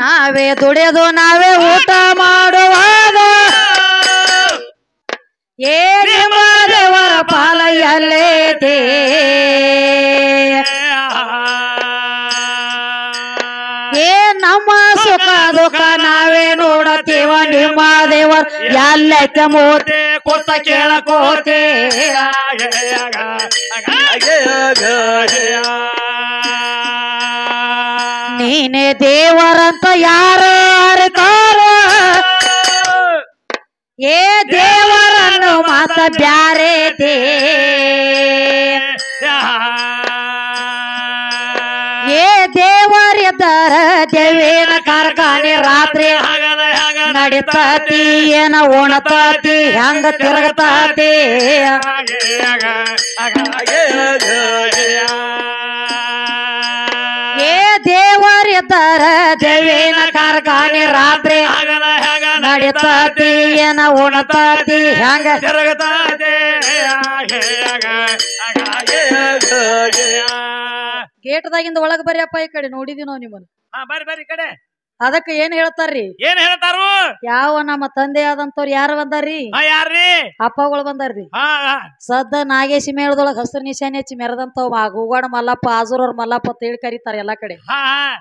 ನಾವೇ ದುಡಿಯೋದು ನಾವೇ ಊಟ ಮಾಡುವಾಗ ಏನೇ ದೇವರ ಪಾಲಯಲ್ಲೇತೆ ಏ ನಮ್ಮ ಸುಖ ದುಃಖ ನಾವೇ ನೋಡತೀವ ನಿಮ್ಮ ದೇವರ ಎಲ್ಲೈತೆ ಮೂರ್ತಿ ಕೂತ ನೀನೇ ದೇವರಂತ ಯಾರು ಅರಿತಾರ ಏ ದೇವರನ್ನು ಮಾತ ಬ್ಯಾರೆ ದೇ ಏ ದೇವರಿದ್ದಾರ ದೇವೇನ ಕಾರ್ಖಾನೆ ರಾತ್ರಿ ನಡಿತಾತಿ ಏನ ಉಣತಾತಿ ಹೆಂಗ ತಿರುಗತಾತಿ ದೇವಿನ ಕಾರ್ಖಾನೆ ರಾತ್ರಿ ಆಗಲ ಏನ ಉಣತಾತಿ ಹೆಂಗ ಗೇಟ್ದಾಗಿಂದ ಒಳಗ್ ಬರ್ಯಪ್ಪ ಈ ಕಡೆ ನೋಡಿದಿ ನಾವು ನಿಮ್ಮನ್ನ ಹಾ ಬರ್ರಿ ಬರ್ರಿ ಕಡೆ ಅದಕ್ಕೆ ಏನ್ ಹೇಳ್ತಾರ್ರಿ ಏನ್ ಹೇಳ್ತಾರು ಯಾವ ನಮ್ಮ ತಂದೆ ಆದಂತವ್ರು ಯಾರು ಬಂದಾರ್ರಿ ಯಾರ್ರಿ ಅಪ್ಪಗಳು ಬಂದಾರ್ರಿ ಸದ್ದ ನಾಗೇಶಿ ಮೇಳದೊಳಗ ಹಸಿರು ನಿಶಾನೆ ಹಚ್ಚಿ ಮೆರೆದಂತವ್ ಗೂಗಾಡ ಮಲ್ಲಪ್ಪ ಅವ್ರ ಮಲ್ಲಪ್ಪ ಅಂತ ಹೇಳಿ ಕರೀತಾರ ಎಲ್ಲಾ ಕಡೆ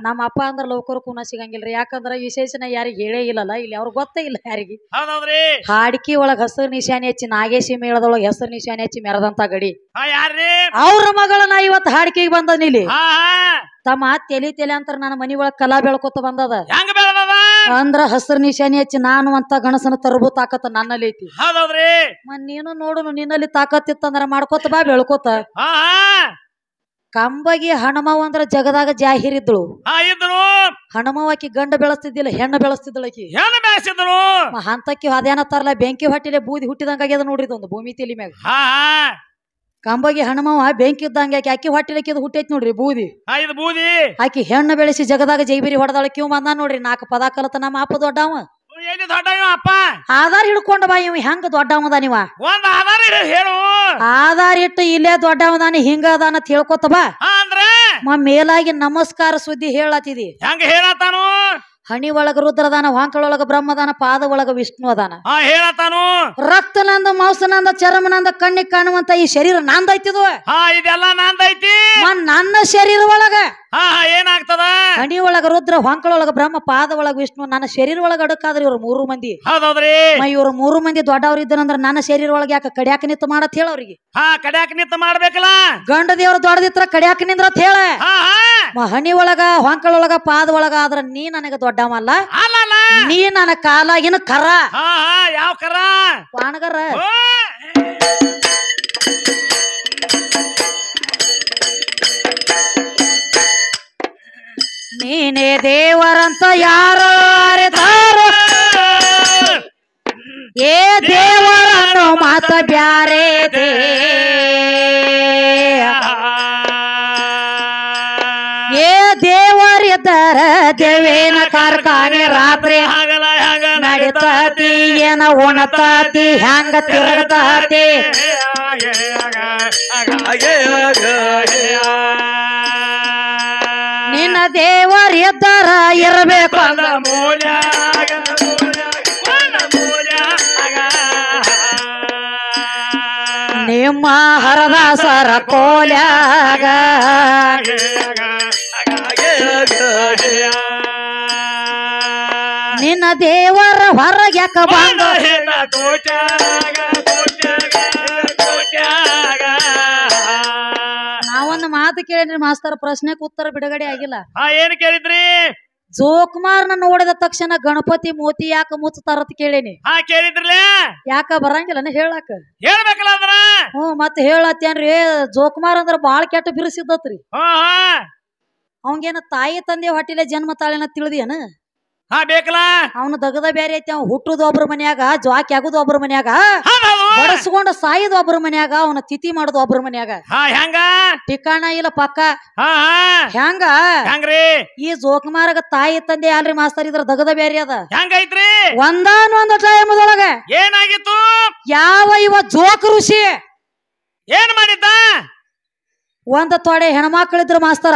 ನಮ್ಮ ಅಪ್ಪ ಅಂದ್ರ ಲೋಕರು ಕೂನ ಸಿಗಂಗಿಲ್ರಿ ಯಾಕಂದ್ರ ವಿಶೇಷನ ಯಾರಿಗೆ ಹೇಳೇ ಇಲ್ಲಲ್ಲ ಇಲ್ಲಿ ಅವ್ರಿಗೆ ಗೊತ್ತೇ ಇಲ್ಲ ಯಾರಿಗೆ ಹಾಡಿಕಿ ಹಾಡ್ಕಿ ಒಳಗ ಹಸಿರು ನಿಶಾನೆ ಹಚ್ಚಿ ನಾಗೇಶಿ ಮೇಳದೊಳಗ ಹೆಸರು ನಿಶಾನೆ ಹಚ್ಚಿ ಮೆರೆದಂತ ಗಡಿ ಅವ್ರ ಮಗಳನ್ನ ಇವತ್ತು ಹಾಡಿಕೆಗೆ ಬಂದ ನೀಲಿ ತಮ್ಮ ತೆಲಿ ತೆಲಿ ಅಂತ ನನ್ನ ಮನಿ ಒಳಗ್ ಕಲಾ ಬೆಳ್ಕೊತ ಬಂದದ ಅಂದ್ರ ಹಸಿರು ನಿಶಾನಿ ಹಚ್ಚಿ ನಾನು ಅಂತ ಗಣಸನ ತರಬು ತಾಕತ್ ನನ್ನಲ್ಲಿ ಐತಿ ನೀನು ನೋಡುನು ನಿನ್ನಲ್ಲಿ ತಾಕತ್ ಇತ್ತಂದ್ರ ಬಾ ಬೆಳ್ಕೋತ ಕಂಬಗಿ ಹಣಮಾವ ಅಂದ್ರ ಜಗದಾಗ ಜಾಹೀರಿದ್ಳು ಹಾ ಇದ್ರು ಆಕಿ ಗಂಡ ಬೆಳೆಸ್ತಿದ್ದಿಲ್ಲ ಹೆಣ್ಣು ಬೆಳೆಸ್ತಿದ್ದಳು ಆಕಿ ಹೆಣ್ಣು ಬೆಳೆಸಿದ್ರು ಅದೇನ ತರಲ ಬೆಂಕಿ ಹೊಟ್ಟಿಲೆ ಬೂದಿ ಹುಟ್ಟಿದಂಗ ಆಗ್ಯದ ನೋಡ್ರಿ ಒಂದು ಭೂಮಿ ತೆಲಿ ಮ್ಯಾಗ ಕಾಂಬೋಗಿ ಹಣಮವ ಬೆಂಕಿ ಇದ್ದಂಗೆ ಅಕ್ಕಿ ಹೊಟ್ಟಿಲಕ್ಕಿ ಹುಟ್ಟೈತಿ ನೋಡ್ರಿ ಬೂದಿ ಬೂದಿ ಆಕಿ ಹೆಣ್ಣು ಬೆಳೆಸಿ ಜಗದಾಗ ಜೈಬಿರಿ ಹೊಡೆದಾಳ ಕ್ಯೂ ಬಂದ ನೋಡ್ರಿ ನಾಲ್ಕು ಪದ ಕಲತ ನಮ್ಮ ಅಪ್ಪ ದೊಡ್ಡವ ಅಪ್ಪ ಆಧಾರ್ ಹಿಡ್ಕೊಂಡ ಬಾ ಇವ್ ಹೆಂಗ ದೊಡ್ಡವದ ಒಂದ್ ಆಧಾರ ಆಧಾರ್ ಇಟ್ಟು ಇಲ್ಲೇ ದೊಡ್ಡವದಾನಿ ಹಿಂಗ ಅದಾನ ಅಂತ ಬಾ ಮೇಲಾಗಿ ನಮಸ್ಕಾರ ಸುದ್ದಿ ಹೇಳತ್ತಿದಿ ಹೆಂಗ ಹೇಳತ್ತಾನು ಹಣಿ ಒಳಗ ರುದ್ರದಾನ ವಾಂಕಳೊಳಗ ಬ್ರಹ್ಮದಾನ ಪಾದ ಒಳಗ ವಿಷ್ಣು ಅದಾನ ಹೇಳತಾನು ರಕ್ತನಂದ ಮಾಂಸನಂದ ಚರ್ಮನಂದ ಕಣ್ಣಿಗೆ ಕಾಣುವಂತ ಈ ಶರೀರ ನಂದೈತಿದು ಇದೆಲ್ಲ ನಾಂದೈತಿ ನನ್ನ ಶರೀರ ಒಳಗ ಏನಾಗ್ತದ ಹಣಿ ಒಳಗ ರುದ್ರ ವಾಂಕಳೊಳಗ ಬ್ರಹ್ಮ ಪಾದ ಒಳಗ ವಿಷ್ಣು ನನ್ನ ಶರೀರ ಒಳಗ ಅಡಕಾದ್ರೆ ಇವ್ರ ಮೂರು ಮಂದಿ ಇವ್ರ ಮೂರು ಮಂದಿ ದೊಡ್ಡವ್ರ ಇದ್ರಂದ್ರ ನನ್ನ ಶರೀರ ಒಳಗ ಯಾಕ ಕಡ್ಯಾಕ ನಿಂತ ಮಾಡತ್ ಹೇಳ ಅವ್ರಿಗೆ ಹಾ ಕಡ್ಯಾಕ ನಿಂತ ಮಾಡ್ಬೇಕಲ್ಲ ಗಂಡ ದೇವ್ರ ದೊಡ್ಡದಿತ್ರ ಕಡ್ಯಾಕ ನಿಂದ್ರ ಅಂತ ಹೇಳ ಮಹಣಿ ಒಳಗ ಹೊಂಕಳೊಳಗ ಪಾದ ಒಳಗ ಆದ್ರ ನೀ ನನಗೆ ದೊಡ್ಡವಲ್ಲ ನೀ ನನ್ನ ಕಾಲ ಏನು ಕರ ಯಾವ ಕರ ಪಾಣಗರ ನೀನೇ ದೇವರಂತ ಯಾರು ಏ ದೇವರನ್ನು ಮಾತ ಬ್ಯಾರೆ ದೇ ದೇವೇನ ಕಾರ್ಖಾನೆ ರಾತ್ರಿ ಹಾಗಲ ಹಾಗ ನಡೀತಾತಿ ಏನ ಉಣತಾತಿ ಹ್ಯಾಂಗ ತಿರುಗತಾತಿ ನಿನ್ನ ಎದ್ದಾರ ಇರಬೇಕು ನಿಮ್ಮ ಹರದಾಸರ ಕೋಲ್ಯಾಗ ನಿನ್ನ ದೇವರ ಹೊರಗ್ಯಾಕ ನಾವೊಂದು ಮಾತು ಕೇಳಿದ್ರಿ ಮಾಸ್ತರ್ ಪ್ರಶ್ನೆಗೆ ಉತ್ತರ ಬಿಡುಗಡೆ ಆಗಿಲ್ಲ ಏನ್ ಕೇಳಿದ್ರಿ ಜೋಕುಮಾರ್ನ ನೋಡಿದ ತಕ್ಷಣ ಗಣಪತಿ ಮೂತಿ ಯಾಕ ಮುಚ್ಚತಾರ ಅಂತ ಕೇಳೇನಿ ಹಾ ಯಾಕ ಬರಂಗಿಲ್ಲ ಹೇಳಾಕ ಹೇಳ್ಬೇಕಲ್ಲ ಹ್ಮ್ ಮತ್ತೆ ಹೇಳತ್ತೇನ್ರಿ ಜೋಕುಮಾರ್ ಅಂದ್ರ ಬಾಳ ಕೆಟ್ಟ ಬಿರುಸಿದ್ದತ್ರಿ ಹಾ ಅವಂಗೇನ ತಾಯಿ ತಂದೆ ಹೊಟ್ಟಿಲೆ ಜನ್ಮ ತಾಳೆನ ತಿಳಿದೇನ ಹಾ ಬೇಕಲ್ಲ ಅವನು ದಗದ ಬೇರೆ ಐತಿ ಅವ್ನು ಹುಟ್ಟುದು ಒಬ್ಬರ ಮನ್ಯಾಗ ಜ್ವಾಕಿ ಆಗುದು ಒಬ್ರ ಮನ್ಯಾಗ ಬಡಸ್ಕೊಂಡು ಸಾಯದ ಒಬ್ರ ಮನ್ಯಾಗ ಅವನ ತಿಥಿ ಮಾಡುದು ಒಬ್ರ ಮನ್ಯಾಗ ಹೆಂಗ ಠಿಕಾಣ ಇಲ್ಲ ಪಕ್ಕ ಹೆಂಗ ಹೆಂಗ್ರಿ ಈ ಜೋಕುಮಾರಗ ತಾಯಿ ತಂದೆ ಅಲ್ರಿ ಮಾಸ್ತರ್ ಇದ್ರ ದಗದ ಬೇರೆ ಅದ ಹೆಂಗೈತ್ರಿ ಒಂದಾನೊಂದ ಟೈಮದೊಳಗ ಏನಾಗಿತ್ತು ಯಾವ ಇವ ಜೋಕ್ ಋಷಿ ಏನ್ ಮಾಡಿದ್ದ ಒಂದ ತೊಡೆ ಹೆಣ್ಮಕ್ಳಿದ್ರು ಮಾಸ್ತರ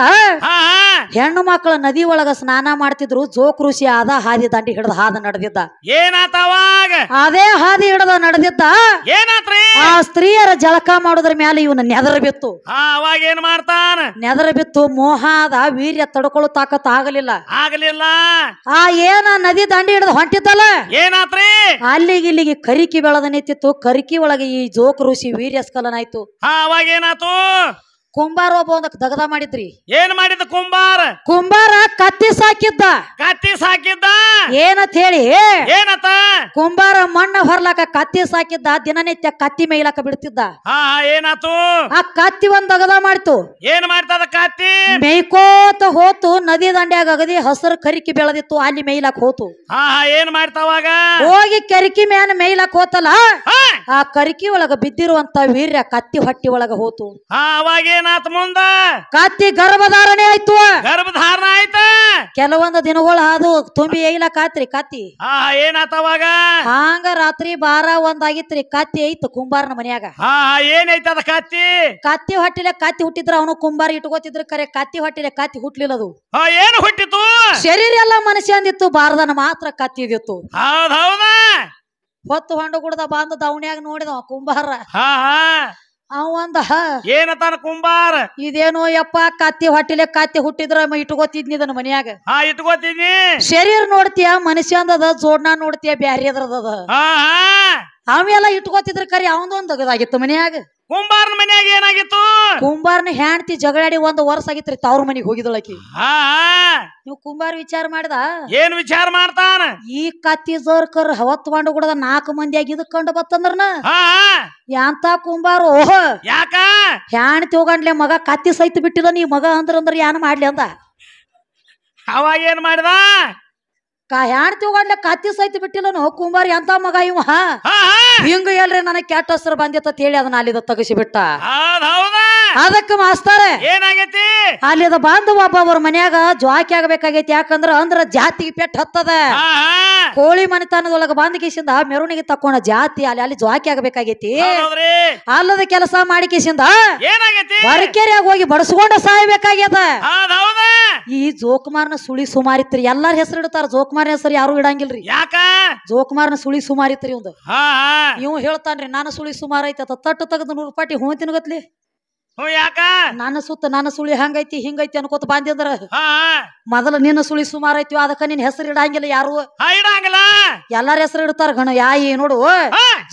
ಹೆಣ್ಣು ಮಕ್ಕಳ ನದಿ ಒಳಗ ಸ್ನಾನ ಮಾಡ್ತಿದ್ರು ಜೋಕ್ ಋಷಿ ಆದ ಹಾದಿ ದಾಂಡಿ ಹಿಡಿದ ಹಾದ ನಡೆದಿದ್ದ ಏನಾತವಾಗ ಅದೇ ಹಾದಿ ಹಿಡ್ದ ನಡೆದಿದ್ದ ಏನಾತ್ರಿ ಆ ಸ್ತ್ರೀಯರ ಜಳಕ ಮಾಡುದ್ರ ಮೇಲೆ ಇವನ ನೆದರ ಬಿತ್ತು ಅವಾಗ ಏನ್ ಮಾಡ್ತಾನ ನೆದರ ಬಿತ್ತು ಮೋಹ ಆದ ವೀರ್ಯ ತಡ್ಕೊಳ್ಳೋ ತಾಕತ್ ಆಗಲಿಲ್ಲ ಆಗಲಿಲ್ಲ ಆ ಏನ ನದಿ ದಂಡಿ ಹಿಡ್ದ ಹೊಂಟಿತ್ತಲ್ಲ ಏನಾತ್ರಿ ಅಲ್ಲಿಗೆ ಇಲ್ಲಿಗೆ ಕರಿಕಿ ಬೆಳದ ನಿಂತಿತ್ತು ಕರಿಕಿ ಒಳಗೆ ಈ ಜೋಕ್ ಋಷಿ ಸ್ಕಲನ ಅವಾಗ ಏನಾತು ಕುಂಬಾರ ಒಬ್ಬ ದಗದ ಮಾಡಿದ್ರಿ ಏನ್ ಮಾಡಿದ ಕುಂಬಾರ ಕುಂಬಾರ ಕತ್ತಿ ಸಾಕಿದ್ದ ಕತ್ತಿ ಸಾಕಿದ್ದ ಏನಂತ ಹೇಳಿ ಏನತ್ತ ಕುಂಬಾರ ಮಣ್ಣ ಹೊರ್ಲಾಕ ಕತ್ತಿ ಸಾಕಿದ್ದ ದಿನನಿತ್ಯ ಕತ್ತಿ ಮೇಯ್ಲಾಕ ಬಿಡ್ತಿದ್ದ ಏನಾತು ಆ ಕತ್ತಿ ಒಂದ್ ದಗದ ಮಾಡ್ತು ಏನ್ ಮಾಡ್ತದ ಕತ್ತಿ ಮೇಯ್ಕೋತ ಹೋತು ನದಿ ದಂಡ್ಯಾಗ ಅಗದಿ ಹಸರು ಕರಿಕಿ ಬೆಳದಿತ್ತು ಅಲ್ಲಿ ಮೇಯ್ಲಾಕ ಹೋತು ಹಾ ಏನ್ ಮಾಡ್ತಾವಾಗ ಹೋಗಿ ಕರಿಕಿ ಮ್ಯಾನ್ ಮೇಯ್ಲಾಕ ಹೋತಲ್ಲ ಆ ಕರಿಕಿ ಒಳಗ ಬಿದ್ದಿರುವಂತ ವೀರ್ಯ ಕತ್ತಿ ಹೊಟ್ಟಿ ಒಳಗ ಹೋತು ಹಾ ಅವಾಗ ಏನಾತ ಮುಂದ ಕತ್ತಿ ಗರ್ಭಧಾರಣೆ ಆಯ್ತು ಗರ್ಭಧಾರಣ ಆಯ್ತ ಕೆಲವೊಂದು ದಿನಗಳು ಅದು ತುಂಬಿ ಏಯ್ಲ ಕಾತ್ರಿ ಕತ್ತಿ ಹಾ ಏನಾತ ಹಾಂಗ ರಾತ್ರಿ ಬಾರ ಒಂದ್ ಆಗಿತ್ರಿ ಕತ್ತಿ ಐತು ಕುಂಬಾರನ ಮನ್ಯಾಗ ಹಾ ಏನೈತ ಅದ ಕತ್ತಿ ಕತ್ತಿ ಹೊಟ್ಟಿಲೆ ಕತ್ತಿ ಹುಟ್ಟಿದ್ರ ಅವನು ಕುಂಬಾರ ಇಟ್ಕೋತಿದ್ರ ಕರೆ ಕತ್ತಿ ಹೊಟ್ಟಿಲೆ ಕತ್ತಿ ಹುಟ್ಲಿಲ್ಲ ಅದು ಹಾ ಏನು ಹುಟ್ಟಿತು ಶರೀರ ಎಲ್ಲ ಮನುಷ್ಯ ಅಂದಿತ್ತು ಬಾರದನ ಮಾತ್ರ ಕತ್ತಿ ಇದಿತ್ತು ಹೌದ್ ಹೌದಾ ಹೊತ್ತು ಹೊಂಡು ಕುಡ್ದ ಬಂದು ದವಣ್ಯಾಗ ನೋಡಿದವ ಕುಂಬಾರ ಹಾ ಅವಂದ ಅಂದ ಏನತಾನ ಕುಂಬಾರ ಇದೇನೋ ಯಪ್ಪ ಕತ್ತಿ ಹೊಟ್ಟಿಲೆ ಕತ್ತಿ ಹುಟ್ಟಿದ್ರ ಇಟ್ಕೋತಿದ್ನಿ ಇದನ್ನ ಮನ್ಯಾಗ ಹಾ ಇಟ್ಕೋತೀನಿ ಶರೀರ್ ನೋಡ್ತೀಯ ಮನುಷ್ಯ ಅಂದದ ಜೋಡ್ನ ನೋಡ್ತೀಯ ಬ್ಯಾರಿ ಹಾ ಅವೆಲ್ಲ ಇಟ್ಕೋತಿದ್ರ ಕರಿ ಅವಂದೊಂದ್ ಅಗದಾಗಿತ್ತು ಮನ್ಯಾಗ ಕುಂಬಾರನ ಮನ್ಯಾಗ ಏನಾಗಿತ್ತು ಕುಂಬಾರನ ಹೆಂಡತಿ ಜಗಳಾಡಿ ಒಂದ್ ವರ್ಷ ಆಗಿತ್ರಿ ತವ್ರ ಮನಿಗೆ ಹೋಗಿದಳಕಿ ಹಾ ನೀವು ಕುಂಬಾರ ವಿಚಾರ ಮಾಡ್ದ ಏನ್ ವಿಚಾರ ಮಾಡ್ತಾನ ಈ ಕತ್ತಿ ಜೋರ್ಕರ್ ಹವತ್ ಮಾಡು ಕೂಡ ನಾಲ್ಕು ಮಂದಿಯಾಗಿ ಕಂಡು ಬತ್ತಂದ್ರನ ಹಾ ಯಾಂತ ಕುಂಬಾರು ಓಹ್ ಯಾಕ ಹೆಣ್ತಿ ಹೋಗಂಡ್ಲೆ ಮಗ ಕತ್ತಿ ಸಹಿತ ಬಿಟ್ಟಿದ ನೀ ಮಗ ಅಂದ್ರ ಯಾನ್ ಮಾಡ್ಲಿ ಅಂದ ಅವಾಗ ಏನ್ ಮಾಡ್ದ ಹೆಣ್ತಿ ಹೋಗಂಡ್ಲೆ ಕತ್ತಿ ಸಹಿತ ಬಿಟ್ಟಿಲ್ಲನು ಕುಂಬಾರ ಎಂತ ಮಗ ಇವ ಹಿಂಗ ಎಲ್ರಿ ನನಗೆ ಕೆಟ್ಟ ಹೆಸರು ಬಂದಿತ್ತ ಹೇಳಿ ಅದನ್ನ ಅಲ್ಲಿದ ತಗಸಿ ಬಿಟ್ಟ ಹೌದ ಅದಕ್ಕ ಮಾಸ್ತಾರೆ ಏನಾಗೈತಿ ಅಲ್ಲಿ ಅದ ಒಬ್ಬ ಅವ್ರ ಮನ್ಯಾಗ ಜ್ವಾಕಿ ಆಗ್ಬೇಕಾಗೈತಿ ಯಾಕಂದ್ರ ಅಂದ್ರ ಜಾತಿ ಪೆಟ್ ಹತ್ತದ ಕೋಳಿ ಮನೆತನದೊಳಗ ಬಾಂಧ ಕಿಸಿಂದ ಮೆರವಣಿಗೆ ತಕ್ಕೊಂಡ ಜಾತಿ ಅಲ್ಲಿ ಅಲ್ಲಿ ಜ್ವಾಕಿ ಆಗ್ಬೇಕಾಗೈತಿ ಅಲ್ಲದ ಕೆಲಸ ಮಾಡಿ ಕಿಸಿಂದ ಬರಕೆರೆಯಾಗ ಹೋಗಿ ಬಡಸ್ಕೊಂಡ ಸಾಯ್ಬೇಕಾಗ್ಯದ ಈ ಜೋಕುಮಾರ್ನ ಸುಳಿ ಸುಮಾರಿತ್ರಿ ಎಲ್ಲಾರ ಹೆಸರು ಇಡ್ತಾರ ಜೋಕುಮಾರ್ ಹೆಸರು ಯಾರು ಇಡಂಗಿಲ್ರಿ ಯಾಕ ಜೋಕುಮಾರ್ನ ಸುಳಿ ಸುಮಾರಿತ್ರಿ ಒಂದು ಇವ್ ಹೇಳ್ತಾನ್ರಿ ನಾನು ಸುಳಿ ಸುಮಾರ ಐತೆ ತಟ್ಟು ತೆಗೆದು ನೂರು ರೂಪಾಯಿ ಹೂ ತಿನ್ಗತ್ಲಿ ನಾನು ಯಾಕ ನನ್ನ ಸುತ್ತ ನನ್ನ ಸುಳಿ ಹಂಗೈತಿ ಹಿಂಗೈತಿ ಅನ್ಕೋತ ಬಂದಿದ್ರ ಮೊದಲ ನಿನ್ನ ಸುಳಿ ಸುಮಾರ ಐತಿ ಅದಕ್ಕ ನಿನ್ ಹೆಸರು ಇಡಂಗಿಲ್ಲ ಯಾರು ಇಡಂಗಿಲ್ಲ ಎಲ್ಲಾರ ಹೆಸರು ಇಡ್ತಾರ ಗಣ ಯಾಯಿ ನೋಡು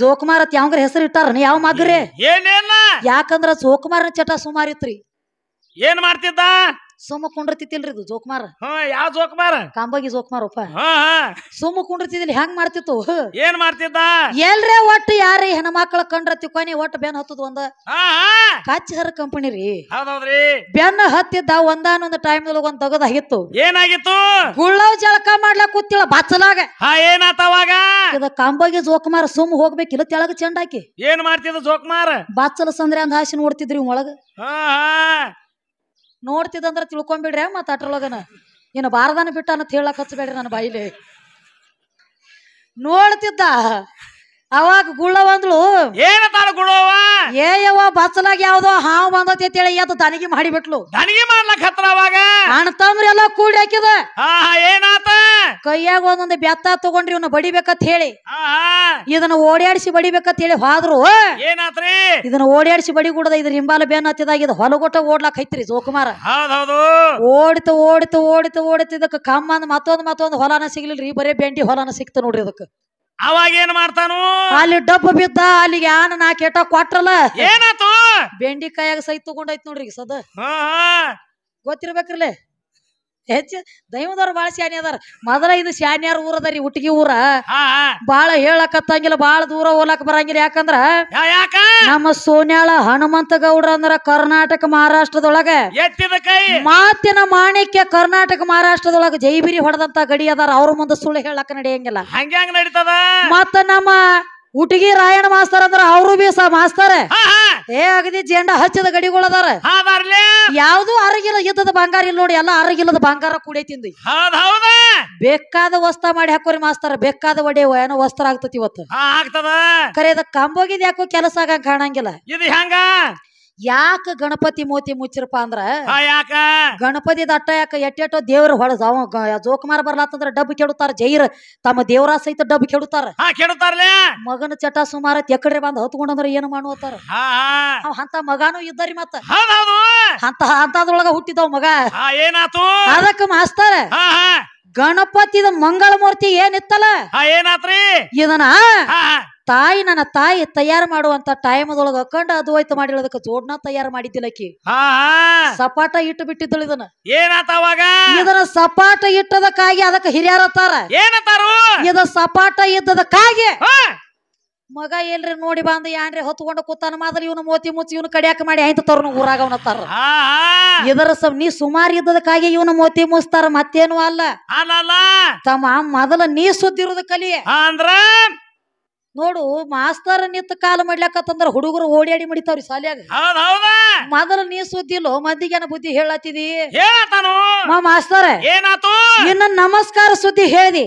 ಜೋಕುಮಾರತ್ ಯಾವಂಗ್ರ ಹೆಸರು ಇಟ್ಟಾರ ಯಾವ ಮಗ್ರಿ ಯಾಕಂದ್ರ ಜೋಕುಮಾರನ ಚಟ ಸುಮಾರಿತ್ರಿ ಏನ್ ಮಾಡ್ತಿದ್ದ ಸುಮ್ಮ ಕುಂಡಿರ್ತಿತ್ತಿಲ್ರಿ ಇದು ಜೋಕ್ಮಾರ್ ಯಾವ ಜೋಕುಮಾರ ಕಾಂಬಗಿ ಜೋಕ್ಮಾರಪ್ಪ ಸುಮ್ಮ ಕುಂಡಿರ್ತಿದ್ದಿಲ್ಲ ಹೆಂಗ್ ಮಾಡ್ತಿತ್ತು ಏನ್ ಮಾಡ್ತಿದ್ದ ಎಲ್ರೇ ಒಟ್ಟು ಯಾರೀ ಹೆಣ್ಮಕ್ಳ ಕಂಡ್ರ ತಿಕ್ಕೋನಿ ಒಟ್ಟು ಬೆನ್ ಹತ್ತದ ಒಂದ ಹರ ಕಂಪನಿ ರೀ ಹೌದ್ರಿ ಬೆನ್ನ ಹತ್ತಿದ್ದ ಒಂದಾನೊಂದು ಟೈಮ್ ಒಂದ್ ತಗದಾಗಿತ್ತು ಏನಾಗಿತ್ತು ಗುಳ್ಳವ್ ಜಳಕ ಮಾಡ್ಲಾಕ ಕೂತಿಳ ಬಚ್ಚಲಾಗ ಹಾ ಏನಾತವಾಗ ಇದ ಕಾಂಬಾಗಿ ಜೋಕ್ಮಾರ್ ಸುಮ್ ಹೋಗ್ಬೇಕಿಲ್ಲ ತೆಳಗ ಚೆಂಡಾಕಿ ಏನ್ ಮಾಡ್ತಿದ್ದ ಜೋಕುಮಾರ ಬಾಚಲ ಸಂದ್ರೆ ಅಂದ್ ಹಾಸಿ ನೋಡ್ತಿದ್ರಿ ಒಳಗ ನೋಡ್ತಿದ್ದಂದ್ರೆ ತಿಳ್ಕೊಂಬಿಡ್ರಿ ಮತ್ತ ಅಟ್ರೊಳಗನ ಏನು ಬಾರದಾನ ಬಿಟ್ಟ ಅನ್ನ ಹೇಳಕ್ ಹಚ್ಚಬೇಡ್ರಿ ನನ್ನ ಬಾಯಿಲಿ ನೋಡ್ತಿದ್ದ ಅವಾಗ ಗುಳ್ಳ ಅಂದ್ಲು ಏನತಾಳ ಗುಳ್ಳವ ಏ ಬಸ್ಲಾಗ ಯಾವ್ದೋ ಹಾವು ಬಂದತಿ ಅಂತೇಳಿ ಎದ್ದು ದನಿಗೆ ಮಾಡಿಬಿಟ್ಲು ದನಿಗೆ ಮಾಡ್ಲಕ್ ಹತ್ರ ಅವಾಗ ಅಣ್ಣ ಎಲ್ಲ ಕೂಡಿ ಹಾಕಿದ ಏನಾತ ಕೈಯಾಗ ಒಂದೊಂದು ಬೆತ್ತ ತಗೊಂಡ್ರಿ ಇವನ್ನ ಬಡಿಬೇಕಂತ ಹೇಳಿ ಇದನ್ನ ಓಡಾಡಿಸಿ ಬಡಿಬೇಕಂತ ಹೇಳಿ ಹಾದ್ರು ಏನಾತ್ರಿ ಇದನ್ನ ಓಡಾಡಿಸಿ ಕೂಡದ ಇದ್ರ ಹಿಂಬಾಲ ಬೇನ್ ಹತ್ತಿದಾಗ ಇದು ಹೊಲಗೊಟ್ಟ ಓಡ್ಲಾಕ್ ಐತ್ರಿ ಜೋಕುಮಾರ ಓಡಿತು ಓಡಿತು ಓಡಿತು ಓಡಿತು ಇದಕ್ಕೆ ಕಮ್ಮ ಅಂದ್ ಮತ್ತೊಂದ್ ಮತ್ತೊಂದ್ ಹೊಲನ ಸಿಗ್ಲಿಲ್ರಿ ಬರೇ ಬೆಂಡಿ ಹೊಲನ ಸಿಕ್ತ ನೋಡ್ರಿ ಇದಕ್ಕೆ ಅವಾಗ ಏನ್ ಮಾಡ್ತಾನು ಅಲ್ಲಿ ಡಬ್ಬು ಬಿದ್ದ ಅಲ್ಲಿಗೆ ಯಾನ ನಾ ಕೆಟ್ಟ ಕೊಟ್ರಲ್ಲ ಏನಾತು ಬೆಂಡಿಕಾಯಾಗ ಸೈತ್ ಸೈ ತಗೊಂಡೈತ್ ನೋಡ್ರಿ ಸದ ಹೆಚ್ಚು ದೈವದವ್ರು ಬಾಳ ಶಾನಿ ಅದಾರ ಮೊದಲ ಇದು ಶಾನ್ಯಾರ ಊರದರಿ ಹುಟ್ಟಿಗೆ ಊರ ಬಾಳ ಹೇಳಕತ್ತಂಗಿಲ್ಲ ಬಾಳ ದೂರ ಹೋಗ್ಲಕ್ ಬರಂಗಿಲ್ಲ ಯಾಕಂದ್ರ ನಮ್ಮ ಸೋನ್ಯಾಳ ಹನುಮಂತ ಗೌಡ್ರ ಅಂದ್ರ ಕರ್ನಾಟಕ ಮಹಾರಾಷ್ಟ್ರದೊಳಗ ಮಾತಿನ ಮಾಣಿಕ್ಯ ಕರ್ನಾಟಕ ಮಹಾರಾಷ್ಟ್ರದೊಳಗ ಜೈಬಿರಿ ಹೊಡೆದಂತ ಗಡಿ ಅದಾರ ಅವ್ರ ಮುಂದೆ ಸುಳ್ಳು ಹೇಳಕ್ ನಡೆಯಂಗಿಲ್ಲ ಮತ್ತ ನಮ್ಮ ಹುಟ್ಟಿಗೆ ರಾಯಣ ಮಾಸ್ತಾರ ಅಂದ್ರ ಅವರು ಬಿ ಮಾಸ್ತಾರೆ ಏ ಅಗದಿ ಜೇಂಡ ಹಚ್ಚದ ಗಡಿಗಳದಾರ ಯಾವ್ದು ಅರಗಿಲ್ಲ ಯುದ್ಧದ ಬಂಗಾರ ಇಲ್ಲ ನೋಡಿ ಎಲ್ಲ ಅರಗಿಲ್ಲದ ಬಂಗಾರ ಕೂಡ ತಿಂದು ಬೇಕಾದ ವಸ್ತ್ರ ಮಾಡಿ ಹಾಕೋರಿ ಮಾಸ್ತಾರ ಬೇಕಾದ ಒಡೆ ಏನೋ ವಸ್ತ್ರ ಆಗ್ತತಿ ಇವತ್ತು ಹಾ ಅದ ಕಂಬೋಗಿದ್ ಯಾಕೋ ಕೆಲಸ ಆಗ ಕಾಣಂಗಿಲ್ಲ ಇದು ಯಾಕ ಗಣಪತಿ ಮೋತಿ ಮುಚ್ಚಿರಪ್ಪ ಅಂದ್ರ ಗಣಪತಿ ದಟ್ಟ ಯಾಕ ಎಟ್ಟೆಟ್ಟೋ ದೇವ್ರ ಹೊಳ ಅವ ಜೋಕುಮಾರ್ ಬರ್ಲಾತಂದ್ರ ಡಬ್ ಕೆಡುತ್ತಾರ ಜೈರ್ ತಮ್ಮ ದೇವರ ಸಹಿತ ಡಬ್ ಕೆಡುತ್ತಾರ ಮಗನ ಚಟ ಸುಮಾರ ಎಕಡೆ ಬಂದ್ ಹತ್ಕೊಂಡಂದ್ರ ಏನ್ ಮಾಡುವತ್ತಾರ ಅಂತ ಮಗಾನು ಇದ್ದಾರಿ ಮತ್ತ ಅಂತ ಅಂತದ್ರೊಳಗ ಹುಟ್ಟಿದವ್ ಮಗ ಏನಾತು ಅದಕ್ಕ ಮಾಸ್ತಾರ ಗಣಪತಿದ ಮಂಗಳ ಮೂರ್ತಿ ಏನಿತ್ತಲ್ಲ ಏನಾತ್ರಿ ಇದನ್ನ ತಾಯಿ ನನ್ನ ತಾಯಿ ತಯಾರು ಮಾಡುವಂತ ಟೈಮದೊಳಗ ಕಂಡ ಅದು ಹೋಯ್ತು ಮಾಡಿಳದಕ್ಕ ಜೋಡ್ನ ತಯಾರು ಮಾಡಿದ್ದಿಲ್ಲ ಆಕಿ ಸಪಾಟ ಇಟ್ಟು ಬಿಟ್ಟಿದ್ದಳು ಇದನ್ನ ಏನತ ಅವಾಗ ಇದನ್ನ ಸಪಾಟ ಇಟ್ಟದಕ್ಕಾಗಿ ಅದಕ್ಕೆ ಹಿರಿಯರತ್ತಾರ ಏನತ್ತಾರು ಇದ ಸಪಾಟ ಇದ್ದದಕ್ಕಾಗಿ ಮಗ ಏನ್ರಿ ನೋಡಿ ಬಾಂದ ಯಾನ್ರಿ ಹೊತ್ಕೊಂಡು ಕೂತಾನ ಮಾದ್ರ ಇವನು ಮೋತಿ ಮುಚ್ಚಿ ಇವನು ಕಡಿಯಾಕ ಮಾಡಿ ಆಯ್ತು ತರ್ನು ಊರಾಗ ಅವನತ್ತಾರ ಇದರ ಸಬ್ ನೀ ಸುಮಾರು ಇದ್ದದಕ್ಕಾಗಿ ಇವನು ಮೋತಿ ಮುಚ್ತಾರ ಮತ್ತೇನು ಅಲ್ಲ ತಮ್ಮ ಮೊದಲ ನೀ ಸುದ್ದಿರೋದ ಕಲಿ ಅಂದ್ರ ನೋಡು ಮಾಸ್ತರ್ ನಿಂತ ಕಾಲ ಮಾಡ್ಲಕತ್ತಂದ್ರ ಹುಡುಗರು ಮಡಿತವ್ರಿ ಮಾಡಿತಾವ್ರಿ ಹೌದಾ ಮೊದಲು ನೀ ಸುದ್ದಿಲ್ಲೋ ಮಂದಿಗೆ ಬುದ್ಧಿ ಹೇಳತ್ತಿದಿ ಮಾಸ್ತರ್ ಏನಾತು ನಿನ್ನ ನಮಸ್ಕಾರ ಸುದ್ದಿ ಹೇಳಿದಿ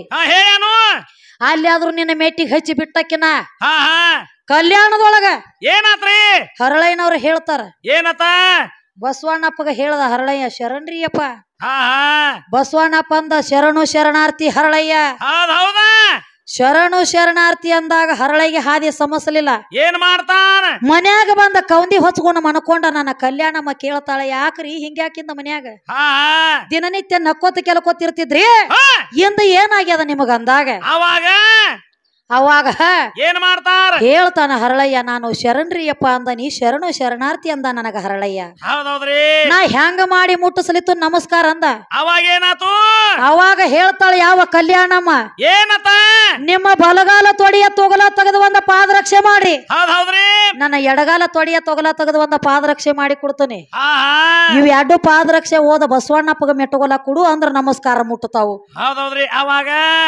ಅಲ್ಲಿ ಆದ್ರೂ ನಿನ್ನ ಮೆಟ್ಟಿಗೆ ಹಚ್ಚಿ ಬಿಟ್ಟಕಿನ ಕಲ್ಯಾಣದೊಳಗ ಏನಾತ್ರಿ ಹರಳಯ್ಯನವ್ರು ಹೇಳ್ತಾರ ಏನತ್ತ ಬಸವಣ್ಣಪ್ಪಗ ಹೇಳದ ಹರಳಯ್ಯ ಶರಣ್ರಿಯಪ್ಪ ಬಸವಣ್ಣಪ್ಪ ಅಂದ ಶರಣು ಶರಣಾರ್ಥಿ ಹರಳಯ್ಯ ಹೌದಾ ಶರಣು ಶರಣಾರ್ಥಿ ಅಂದಾಗ ಹರಳಿಗೆ ಹಾದಿ ಸಮಸಲಿಲ್ಲ ಏನ್ ಮಾಡ್ತಾನ ಮನ್ಯಾಗ ಬಂದ ಕೌಂದಿ ಹೊಚ್ಕೊಂಡು ಮನಕೊಂಡ ನನ್ನ ಕಲ್ಯಾಣಮ್ಮ ಕೇಳ್ತಾಳೆ ಯಾಕ್ರಿ ಹಿಂಗ್ಯಾಕಿಂದ ಮನ್ಯಾಗ ದಿನನಿತ್ಯ ನಕ್ಕೋತ ಕೆಲಕೋತಿರ್ತಿದ್ರಿ ಇಂದ ಏನಾಗ್ಯದ ನಿಮಗ ಅಂದಾಗ ಅವಾಗ ಅವಾಗ ಏನ್ ಮಾಡ್ತಾರ ಹೇಳ್ತಾನ ಹರಳಯ್ಯ ನಾನು ಅಪ್ಪ ಅಂದ ನೀ ಶರಣು ಶರಣಾರ್ಥಿ ಅಂದ ನನಗ ಹರಳಯ್ಯ ನಾ ಹೆಂಗ ಮಾಡಿ ಮುಟ್ಟಿಸ್ಲಿತ್ತು ನಮಸ್ಕಾರ ಅಂದ ಅವಾಗ ಏನಾತು ಅವಾಗ ಹೇಳ್ತಾಳ ಯಾವ ಕಲ್ಯಾಣಮ್ಮ ಏನತ್ತ ನಿಮ್ಮ ಬಲಗಾಲ ತೊಡಿಯ ತೊಗಲ ತೆಗೆದು ಒಂದ ಪಾದರಕ್ಷೆ ಮಾಡಿ ನನ್ನ ಎಡಗಾಲ ತೊಡಿಯ ತೊಗಲ ತೆಗೆದು ಒಂದ ಪಾದರಕ್ಷೆ ಮಾಡಿ ಕೊಡ್ತೇನೆ ಇವ್ ಎರಡು ಪಾದರಕ್ಷೆ ಹೋದ ಬಸವಣ್ಣಪ್ಪಗ ಮೆಟ್ಟಗೋಲ ಕೊಡು ಅಂದ್ರ ನಮಸ್ಕಾರ ಮುಟ್ಟತಾವು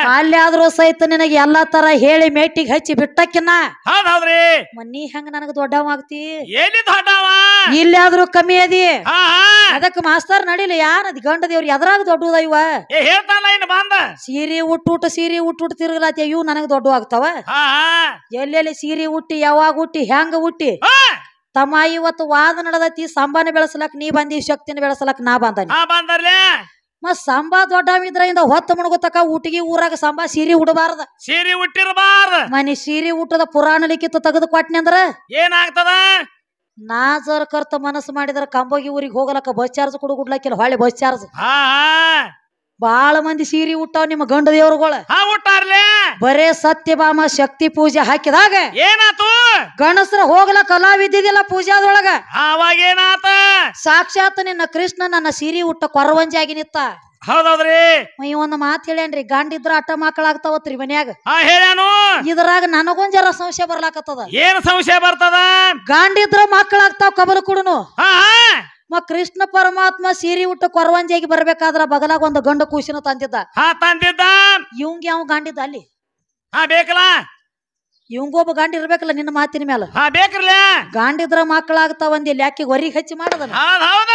ಹೌದ್ ಸಹಿತ ನಿನಗೆ ಎಲ್ಲಾ ತರ ಹೇಳಿ ಮೆಟ್ಟಿಗೆ ಹಚ್ಚಿ ಬಿಟ್ಟಕ್ಕಿನ್ನ ಹೌದೌದ್ರಿ ಮನ್ನಿ ಹೆಂಗ ನನಗ ದೊಡ್ಡವಾಗ್ತಿ ಇಲ್ಲಾದ್ರೂ ಆದ್ರೂ ಕಮ್ಮಿ ಅದಿ ಅದಕ್ಕೆ ಮಾಸ್ತರ್ ನಡಿಲಿ ಯಾರದ್ ಗಂಡದೇವ್ರ ಗಂಡ ದೊಡ್ಡದ ಇವ ಏ, ಸೀರೆ ಉಟ್ಟು ಸೀರೆ ಉಟ್ಟು ತಿರುಗಲ ಇವು ನನಗ್ ದೊಡ್ಡ ಆಗ್ತಾವ ಎಲ್ಲೆಲ್ಲಿ ಸೀರೆ ಹುಟ್ಟಿ ಯಾವಾಗ ಹುಟ್ಟಿ ಹೆಂಗ ಹುಟ್ಟಿ ತಮ್ಮ ಇವತ್ತು ವಾದ ನಡೆದತಿ ಸಂಬನ ಬೆಳೆಸಲಕ್ ನೀ ಬಂದಿ ಶಕ್ತಿನ ಬೆಳೆಸಲಕ್ ನಾ ಬಂದನಿ ಮತ್ ಸಂಬಾ ದೊಡ್ಡವಿದ್ರ ಇಂದ ಹೊತ್ತ ಮುಣಗುತ್ತಕ ಊಟಿಗೆ ಊರಾಗ ಸಂಬಾ ಸೀರೆ ಉಡಬಾರ್ದ ಸೀರಿ ಮನಿ ಸೀರೆ ಉಟ್ಟದ ಪುರಾಣ ಲಿಖಿತ ತೆಗೆದು ಕೊಟ್ನಿ ಅಂದ್ರ ಏನಾಗ್ತದ ನಾ ಜರ್ ಕರ್ತ ಮನಸ್ಸು ಮಾಡಿದ್ರ ಕಂಬೋಗಿ ಊರಿಗೆ ಹೋಗಲಕ್ಕ ಬಸ್ ಚಾರ್ಜ್ ಕೊಡು ಗುಡ್ಲಕ್ಕಿಲ್ಲ ಹೊಳೆ ಬಸ್ ಚಾರ್ಜ್ ಬಾಳ ಮಂದಿ ಸೀರೆ ಉಟ್ಟಾವ್ ನಿಮ್ಮ ಗಂಡ ದೇವ್ರಗಳ ಬರೇ ಸತ್ಯಭಾಮ ಶಕ್ತಿ ಪೂಜೆ ಹಾಕಿದಾಗ ಏನಾತು ಗಣಸ್ರ ಹೋಗ್ಲ ಕಲಾವಿದ್ದಿದ್ದಿಲ್ಲ ಪೂಜಾದೊಳಗ ಏನಾತ ಸಾಕ್ಷಾತ್ ನಿನ್ನ ಕೃಷ್ಣ ನನ್ನ ಸೀರೆ ಉಟ್ಟ ಕೊರವಂಜಿ ಆಗಿ ನಿತ್ತ ಹೌದ್ರಿ ಈ ಒಂದು ಮಾತು ಹೇಳ್ಯಾನ್ರಿ ಗಂಡ ಇದ್ರ ಅಟ್ಟ ಮಕ್ಕಳಾಗ್ತಾವತ್ರಿ ಮನ್ಯಾಗ ಇದ್ರಾಗ ನನಗೊಂದ್ ಜರ ಸಂಶಯ ಬರ್ಲಾಕತ್ತದ ಏನ್ ಸಂಶಯ ಬರ್ತದ ಗಂಡ ಇದ್ರ ಮಕ್ಕಳಾಗ್ತಾವ ಕಬಲ ಕುಡುನು ಮ ಕೃಷ್ಣ ಪರಮಾತ್ಮ ಸೀರಿ ಉಟ್ಟ ಕೊರವಂಜಿಯಾಗಿ ಬರ್ಬೇಕಾದ್ರ ಬಗಲಾಗ ಒಂದು ಗಂಡ ಕೂಸಿನ ತಂದಿದ್ದ ತಂದಿದ್ದ ಇವಂಗೆ ಯಾವ ಗಂಡಿದ್ದ ಅಲ್ಲಿ ಹಾ ಬೇಕಲ್ಲ ಇವಂಗೊಬ್ಬ ಗಂಡ ಇರ್ಬೇಕಲ್ಲ ನಿನ್ನ ಮಾತಿನ ಮೇಲೆ ಹಾ ಬೇಕ್ರಲ್ಲ ಗಾಂಡಿದ್ರ ಇದ್ರ ಯಾಕೆ ಹೊರಗೆ ಹಚ್ಚಿ ಮಾಡದಲ್ಲ